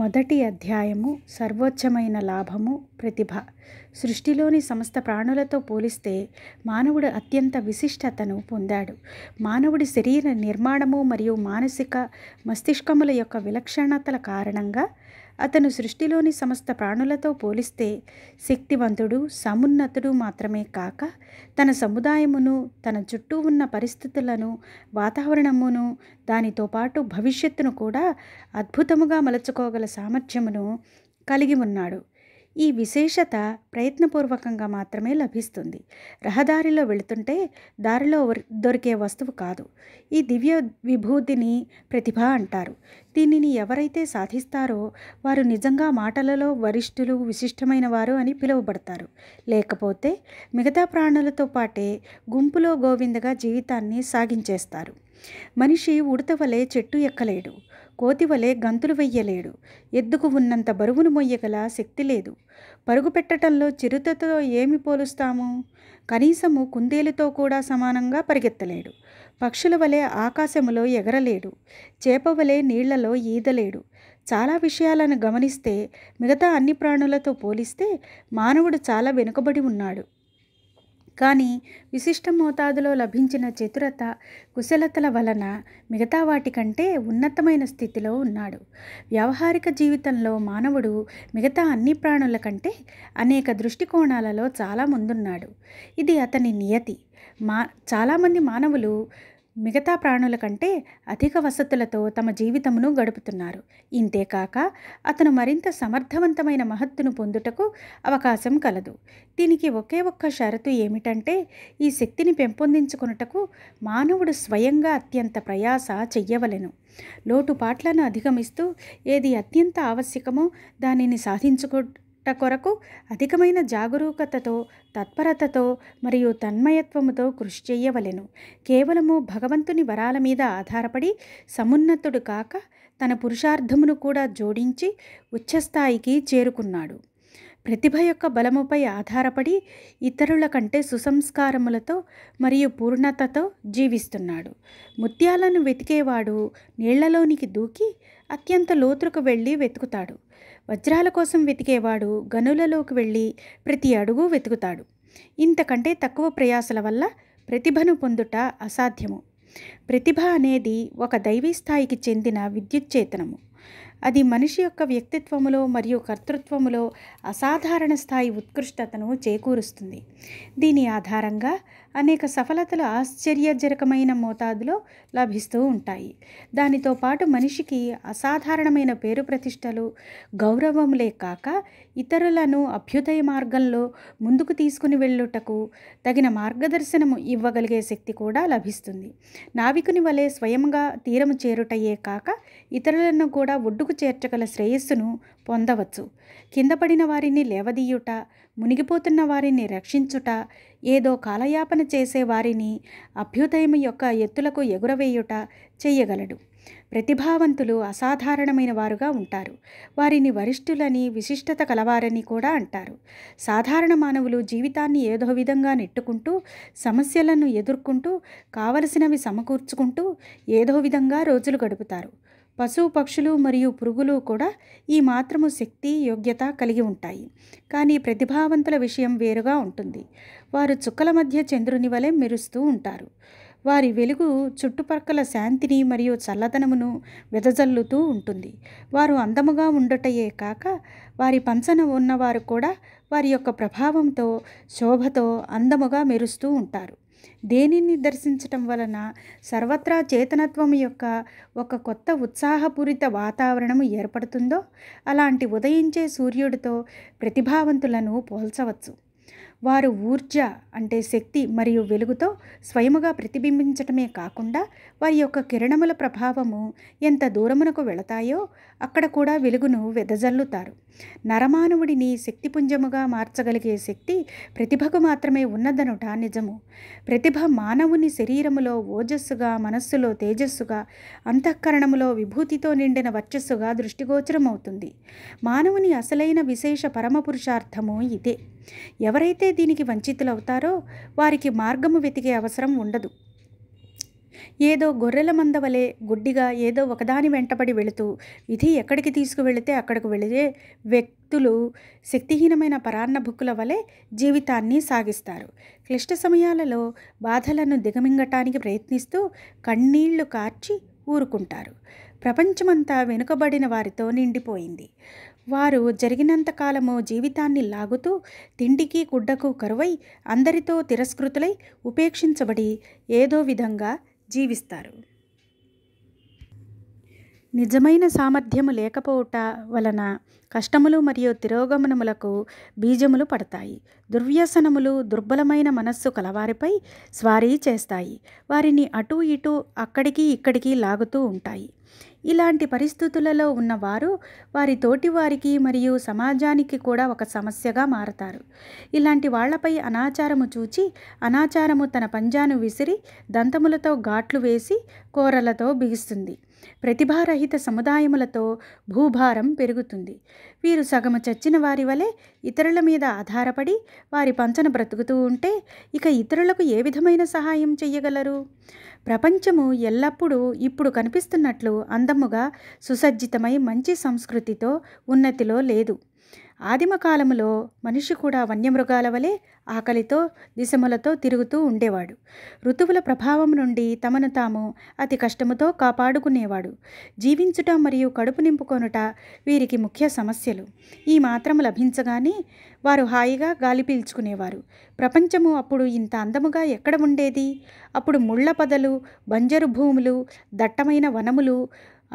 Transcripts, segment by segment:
మొదటి అధ్యాయము సర్వోచ్చమైన లాభము ప్రతిభ సృష్టిలోని సమస్త ప్రాణులతో పోలిస్తే మానవుడు అత్యంత విశిష్టతను పొందాడు మానవుడి శరీర నిర్మాణము మరియు మానసిక మస్తిష్కముల యొక్క విలక్షణతల కారణంగా అతను సృష్టిలోని సమస్త ప్రాణులతో పోలిస్తే శక్తివంతుడు సమున్నతుడు మాత్రమే కాక తన సముదాయమును తన చుట్టూ ఉన్న పరిస్థితులను వాతావరణమును దానితో పాటు భవిష్యత్తును కూడా అద్భుతముగా మలచుకోగల సామర్థ్యమును కలిగి ఉన్నాడు ఈ విశేషత ప్రయత్నపూర్వకంగా మాత్రమే లభిస్తుంది రహదారిలో వెళుతుంటే దారిలో దొరికే వస్తువు కాదు ఈ దివ్య విభూతిని ప్రతిభ అంటారు దీనిని ఎవరైతే సాధిస్తారో వారు నిజంగా మాటలలో వరిష్ఠులు విశిష్టమైన వారు అని పిలువబడతారు లేకపోతే మిగతా ప్రాణులతో పాటే గుంపులో గోవిందగా జీవితాన్ని సాగించేస్తారు మనిషి ఉడత వలె చెట్టు ఎక్కలేడు కోతివలే గంతులు వెయ్యలేడు ఎద్దుకు ఉన్నంత బరువును మొయ్యగల శక్తి లేదు పరుగు పెట్టడంలో చిరుతతో ఏమి పోలుస్తాము కనీసము కుందేలుతో కూడా సమానంగా పరిగెత్తలేడు పక్షుల వలె ఆకాశములో ఎగరలేడు చేప వలె నీళ్లలో ఈదలేడు చాలా విషయాలను గమనిస్తే మిగతా అన్ని ప్రాణులతో పోలిస్తే మానవుడు చాలా వెనుకబడి ఉన్నాడు కానీ విశిష్ట మోతాదులో లభించిన చతురత కుశలతల వలన మిగతా వాటికంటే ఉన్నతమైన స్థితిలో ఉన్నాడు వ్యావహారిక జీవితంలో మానవుడు మిగతా అన్ని ప్రాణుల కంటే అనేక దృష్టికోణాలలో చాలా ముందున్నాడు ఇది అతని నియతి మా చాలామంది మానవులు మిగతా ప్రాణుల కంటే అధిక వసతులతో తమ జీవితమును గడుపుతున్నారు ఇంతేకాక అతను మరింత సమర్థవంతమైన మహత్తును పొందుటకు అవకాశం కలదు దీనికి ఒకే ఒక్క షరతు ఏమిటంటే ఈ శక్తిని పెంపొందించుకున్నటకు మానవుడు స్వయంగా అత్యంత ప్రయాస చెయ్యవలెను లోటుపాట్లను అధిగమిస్తూ ఏది అత్యంత ఆవశ్యకమో దానిని సాధించుకో కొరకు అధికమైన జాగరూకతతో తత్పరతతో మరియు తన్మయత్వముతో కృషి చేయవలెను కేవలము భగవంతుని వరాల మీద ఆధారపడి సమున్నతుడు కాక తన పురుషార్థమును కూడా జోడించి ఉచ్చస్థాయికి చేరుకున్నాడు ప్రతిభ యొక్క బలముపై ఆధారపడి ఇతరుల కంటే సుసంస్కారములతో మరియు పూర్ణతతో జీవిస్తున్నాడు ముత్యాలను వెతికేవాడు నీళ్లలోనికి దూకి అత్యంత లోతుకు వెళ్ళి వెతుకుతాడు వజ్రాల కోసం వెతికేవాడు గనులలోకి వెళ్ళి ప్రతి అడుగు వెతుకుతాడు ఇంతకంటే తక్కువ ప్రయాసల వల్ల ప్రతిభను పొందుట అసాధ్యము ప్రతిభ అనేది ఒక దైవీ స్థాయికి చెందిన విద్యుత్ చేతనము అది మనిషి యొక్క వ్యక్తిత్వములో మరియు కర్తృత్వములో అసాధారణ స్థాయి ఉత్కృష్టతను చేకూరుస్తుంది దీని ఆధారంగా అనేక సఫలతలు ఆశ్చర్యజనకమైన మోతాదులో లభిస్తూ ఉంటాయి దానితో పాటు మనిషికి అసాధారణమైన పేరు ప్రతిష్టలు గౌరవములే కాక ఇతరులను అభ్యుదయ మార్గంలో ముందుకు తీసుకుని వెళ్ళుటకు తగిన మార్గదర్శనము ఇవ్వగలిగే శక్తి కూడా లభిస్తుంది నావికుని వలె స్వయంగా తీరము చేరుటయే కాక ఇతరులను కూడా ఒడ్డుకు చేర్చగల శ్రేయస్సును పొందవచ్చు కింద పడిన వారిని లేవదీయుట మునిగిపోతున్న వారిని రక్షించుట ఏదో కాలయాపన చేసే వారిని అభ్యుదయం యొక్క ఎత్తులకు ఎగురవేయుట చెయ్యగలడు ప్రతిభావంతులు అసాధారణమైన వారుగా ఉంటారు వారిని వరిష్ఠులని విశిష్టత కలవారని కూడా అంటారు సాధారణ మానవులు జీవితాన్ని ఏదో విధంగా నెట్టుకుంటూ సమస్యలను ఎదుర్కొంటూ కావలసినవి సమకూర్చుకుంటూ ఏదో విధంగా రోజులు గడుపుతారు పశువు పక్షులు మరియు పురుగులు కూడా ఈ మాత్రము శక్తి యోగ్యత కలిగి ఉంటాయి కానీ ప్రతిభావంతుల విషయం వేరుగా ఉంటుంది వారు చుక్కల మధ్య చంద్రుని వలె మెరుస్తూ ఉంటారు వారి వెలుగు చుట్టుపక్కల శాంతిని మరియు చల్లదనమును వెదజల్లుతూ ఉంటుంది వారు అందముగా ఉండటయే కాక వారి పంచన ఉన్నవారు కూడా వారి యొక్క ప్రభావంతో శోభతో అందముగా మెరుస్తూ ఉంటారు దేనిని దర్శించటం వలన సర్వత్రా చేతనత్వం యొక్క ఒక కొత్త ఉత్సాహపూరిత వాతావరణము ఏర్పడుతుందో అలాంటి ఉదయించే సూర్యుడితో ప్రతిభావంతులను పోల్చవచ్చు వారు ఊర్జ అంటే శక్తి మరియు వెలుగుతో స్వయముగా ప్రతిబింబించటమే కాకుండా వారి యొక్క కిరణముల ప్రభావము ఎంత దూరమునకు వెళతాయో అక్కడ కూడా వెలుగును వెదజల్లుతారు నరమానవుడిని శక్తిపుంజముగా మార్చగలిగే శక్తి ప్రతిభకు మాత్రమే ఉన్నదనుట నిజము ప్రతిభ మానవుని శరీరములో ఓజస్సుగా మనస్సులో తేజస్సుగా అంతఃకరణములో విభూతితో నిండిన వర్చస్సుగా దృష్టిగోచరమవుతుంది మానవుని అసలైన విశేష పరమపురుషార్థము ఇదే ఎవరైతే దీనికి వంచితులవుతారో వారికి మార్గము వెతికే అవసరం ఉండదు ఏదో గొర్రెల మంద వలె గుడ్డిగా ఏదో ఒకదాని వెంటబడి వెళుతూ విధి ఎక్కడికి తీసుకువెళితే అక్కడికి వెళ్ళే వ్యక్తులు శక్తిహీనమైన పరాన్న భుక్కుల వలె జీవితాన్ని సాగిస్తారు క్లిష్ట సమయాలలో బాధలను దిగమింగటానికి ప్రయత్నిస్తూ కన్నీళ్లు కార్చి ఊరుకుంటారు ప్రపంచమంతా వెనుకబడిన వారితో నిండిపోయింది వారు జరిగినంతకాలము జీవితాన్ని లాగుతూ తిండికి గుడ్డకు కరువై అందరితో తిరస్కృతులై ఉపేక్షించబడి ఏదో విధంగా జీవిస్తారు నిజమైన సామర్థ్యము లేకపోవట వలన కష్టములు మరియు తిరోగమనములకు బీజములు పడతాయి దుర్వ్యసనములు దుర్బలమైన మనస్సు కలవారిపై స్వారీ చేస్తాయి వారిని అటు ఇటు అక్కడికి ఇక్కడికి లాగుతూ ఉంటాయి ఇలాంటి పరిస్థితులలో ఉన్నవారు వారి తోటి వారికి మరియు సమాజానికి కూడా ఒక సమస్యగా మారతారు ఇలాంటి వాళ్లపై అనాచారము చూచి అనాచారము తన పంజాను విసిరి దంతములతో ఘాట్లు వేసి కోరలతో బిగిస్తుంది ప్రతిభారహిత సముదాయములతో భూభారం పెరుగుతుంది వీరు సగము చచ్చిన వారి వలె ఇతరుల మీద ఆధారపడి వారి పంచన బ్రతుకుతూ ఉంటే ఇక ఇతరులకు ఏ విధమైన సహాయం చెయ్యగలరు ప్రపంచము ఎల్లప్పుడూ ఇప్పుడు కనిపిస్తున్నట్లు అంద అందముగా సుసజ్జితమై మంచి సంస్కృతితో ఉన్నతిలో లేదు ఆదిమ కాలములో మనిషి కూడా వన్యమృగాల వలె ఆకలితో దిశములతో తిరుగుతూ ఉండేవాడు ఋతువుల ప్రభావం నుండి తమను తాము అతి కష్టముతో కాపాడుకునేవాడు జీవించుట మరియు కడుపు నింపుకొనుట వీరికి ముఖ్య సమస్యలు ఈ మాత్రం లభించగానే వారు హాయిగా గాలి పీల్చుకునేవారు ప్రపంచము అప్పుడు ఇంత అందముగా ఎక్కడ ఉండేది అప్పుడు ముళ్ళపదలు పదలు బంజరు భూములు దట్టమైన వనములు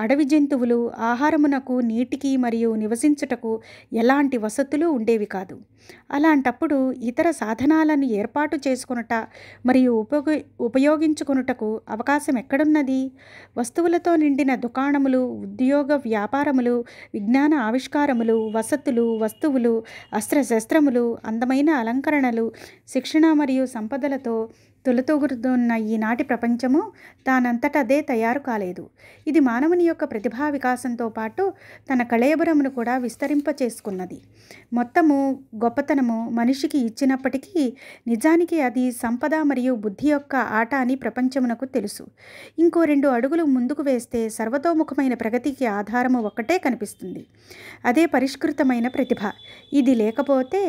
అడవి జంతువులు ఆహారమునకు నీటికి మరియు నివసించుటకు ఎలాంటి వసతులు ఉండేవి కాదు అలాంటప్పుడు ఇతర సాధనాలను ఏర్పాటు చేసుకునుట మరియు ఉపయోగ ఉపయోగించుకునుటకు అవకాశం ఎక్కడున్నది వస్తువులతో నిండిన దుకాణములు ఉద్యోగ వ్యాపారములు విజ్ఞాన ఆవిష్కారములు వసతులు వస్తువులు అస్త్రశస్త్రములు అందమైన అలంకరణలు శిక్షణ మరియు సంపదలతో తొలతూగుతున్న ఈనాటి ప్రపంచము అదే తయారు కాలేదు ఇది మానవుని యొక్క ప్రతిభా వికాసంతో పాటు తన కళేబరమును కూడా విస్తరింప చేసుకున్నది మొత్తము గొప్పతనము మనిషికి ఇచ్చినప్పటికీ నిజానికి అది సంపద మరియు బుద్ధి యొక్క ఆట అని ప్రపంచమునకు తెలుసు ఇంకో రెండు అడుగులు ముందుకు వేస్తే సర్వతోముఖమైన ప్రగతికి ఆధారము ఒక్కటే కనిపిస్తుంది అదే పరిష్కృతమైన ప్రతిభ ఇది లేకపోతే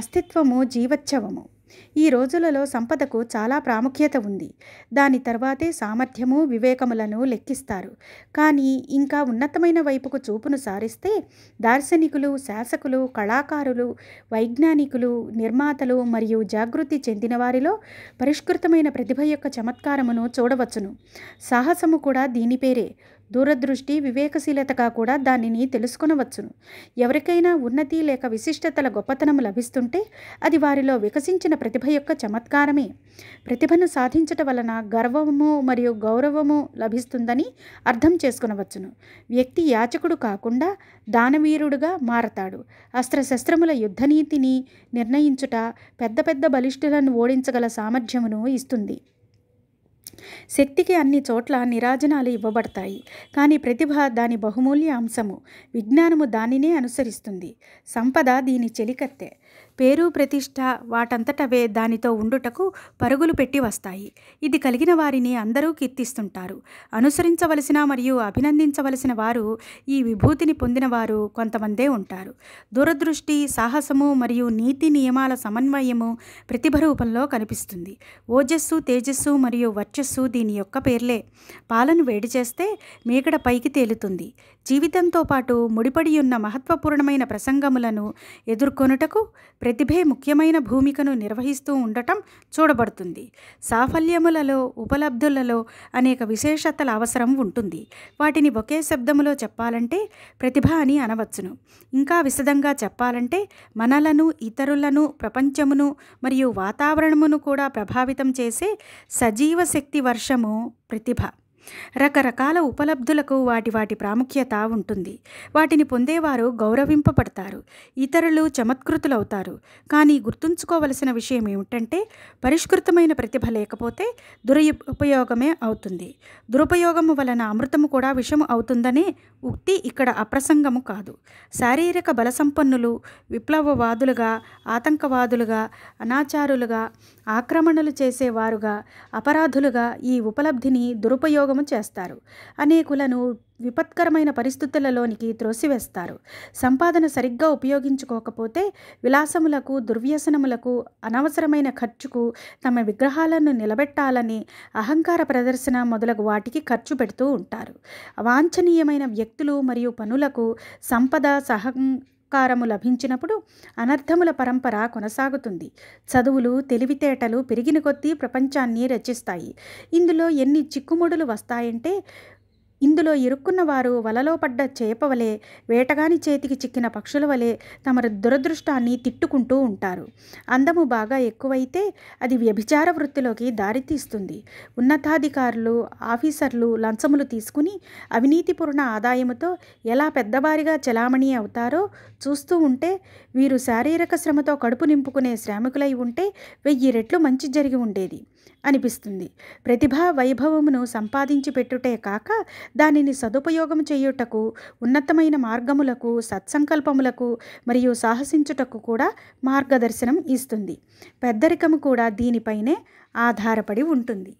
అస్తిత్వము జీవోత్సవము ఈ రోజులలో సంపదకు చాలా ప్రాముఖ్యత ఉంది దాని తర్వాతే సామర్థ్యము వివేకములను లెక్కిస్తారు కానీ ఇంకా ఉన్నతమైన వైపుకు చూపును సారిస్తే దార్శనికులు శాసకులు కళాకారులు వైజ్ఞానికులు నిర్మాతలు మరియు జాగృతి చెందిన వారిలో పరిష్కృతమైన ప్రతిభ యొక్క చమత్కారమును చూడవచ్చును సాహసము కూడా దీని పేరే దూరదృష్టి వివేకశీలతగా కూడా దానిని తెలుసుకునవచ్చును ఎవరికైనా ఉన్నతి లేక విశిష్టతల గొప్పతనం లభిస్తుంటే అది వారిలో వికసించిన ప్రతిభ యొక్క చమత్కారమే ప్రతిభను సాధించటం వలన గర్వము మరియు గౌరవము లభిస్తుందని అర్థం చేసుకునవచ్చును వ్యక్తి యాచకుడు కాకుండా దానవీరుడుగా మారతాడు అస్త్రశస్త్రముల యుద్ధనీతిని నిర్ణయించుట పెద్ద పెద్ద బలిష్ఠులను ఓడించగల సామర్థ్యమును ఇస్తుంది శక్తికి అన్ని చోట్ల నిరాజనాలు ఇవ్వబడతాయి కానీ ప్రతిభ దాని బహుమూల్య అంశము విజ్ఞానము దానినే అనుసరిస్తుంది సంపద దీని చెలికత్తే పేరు ప్రతిష్ట వాటంతటవే దానితో ఉండుటకు పరుగులు పెట్టి వస్తాయి ఇది కలిగిన వారిని అందరూ కీర్తిస్తుంటారు అనుసరించవలసిన మరియు అభినందించవలసిన వారు ఈ విభూతిని పొందిన వారు కొంతమందే ఉంటారు దూరదృష్టి సాహసము మరియు నీతి నియమాల సమన్వయము ప్రతిభ రూపంలో కనిపిస్తుంది ఓజస్సు తేజస్సు మరియు వర్చస్సు దీని యొక్క పేర్లే పాలను వేడి చేస్తే మేకడ పైకి తేలుతుంది జీవితంతో పాటు ముడిపడి ఉన్న మహత్వపూర్ణమైన ప్రసంగములను ఎదుర్కొనుటకు ప్రతిభే ముఖ్యమైన భూమికను నిర్వహిస్తూ ఉండటం చూడబడుతుంది సాఫల్యములలో ఉపలబ్ధులలో అనేక విశేషతల అవసరం ఉంటుంది వాటిని ఒకే శబ్దములో చెప్పాలంటే ప్రతిభ అని అనవచ్చును ఇంకా విశదంగా చెప్పాలంటే మనలను ఇతరులను ప్రపంచమును మరియు వాతావరణమును కూడా ప్రభావితం చేసే సజీవ శక్తి వర్షము ప్రతిభ రకరకాల ఉపలబ్ధులకు వాటి వాటి ప్రాముఖ్యత ఉంటుంది వాటిని పొందేవారు గౌరవింపబడతారు ఇతరులు చమత్కృతులవుతారు కానీ గుర్తుంచుకోవలసిన విషయం ఏమిటంటే పరిష్కృతమైన ప్రతిభ లేకపోతే దురుపయోగమే అవుతుంది దురుపయోగము వలన అమృతము కూడా విషము అవుతుందనే ఉక్తి ఇక్కడ అప్రసంగము కాదు శారీరక బలసంపన్నులు విప్లవవాదులుగా ఆతంకవాదులుగా అనాచారులుగా ఆక్రమణలు చేసేవారుగా అపరాధులుగా ఈ ఉపలబ్ధిని దురుపయోగం ఉద్యోగము చేస్తారు అనేకులను విపత్కరమైన పరిస్థితులలోనికి త్రోసివేస్తారు సంపాదన సరిగ్గా ఉపయోగించుకోకపోతే విలాసములకు దుర్వ్యసనములకు అనవసరమైన ఖర్చుకు తమ విగ్రహాలను నిలబెట్టాలని అహంకార ప్రదర్శన మొదలగు వాటికి ఖర్చు పెడుతూ ఉంటారు వాంఛనీయమైన వ్యక్తులు మరియు పనులకు సంపద సహం ఉపకారము లభించినప్పుడు అనర్థముల పరంపర కొనసాగుతుంది చదువులు తెలివితేటలు పెరిగిన కొద్దీ ప్రపంచాన్ని రచిస్తాయి ఇందులో ఎన్ని చిక్కుముడులు వస్తాయంటే ఇందులో ఇరుక్కున్న వారు వలలో పడ్డ చేపవలే వేటగాని చేతికి చిక్కిన పక్షుల వలె తమ దురదృష్టాన్ని తిట్టుకుంటూ ఉంటారు అందము బాగా ఎక్కువైతే అది వ్యభిచార వృత్తిలోకి దారితీస్తుంది ఉన్నతాధికారులు ఆఫీసర్లు లంచములు తీసుకుని అవినీతిపూర్ణ ఆదాయముతో ఎలా పెద్దవారిగా చలామణి అవుతారో చూస్తూ ఉంటే వీరు శారీరక శ్రమతో కడుపు నింపుకునే శ్రామికులై ఉంటే వెయ్యి రెట్లు మంచి జరిగి ఉండేది అనిపిస్తుంది ప్రతిభ వైభవమును సంపాదించి పెట్టుటే కాక దానిని సదుపయోగం చేయుటకు ఉన్నతమైన మార్గములకు సత్సంకల్పములకు మరియు సాహసించుటకు కూడా మార్గదర్శనం ఇస్తుంది పెద్దరికము కూడా దీనిపైనే ఆధారపడి ఉంటుంది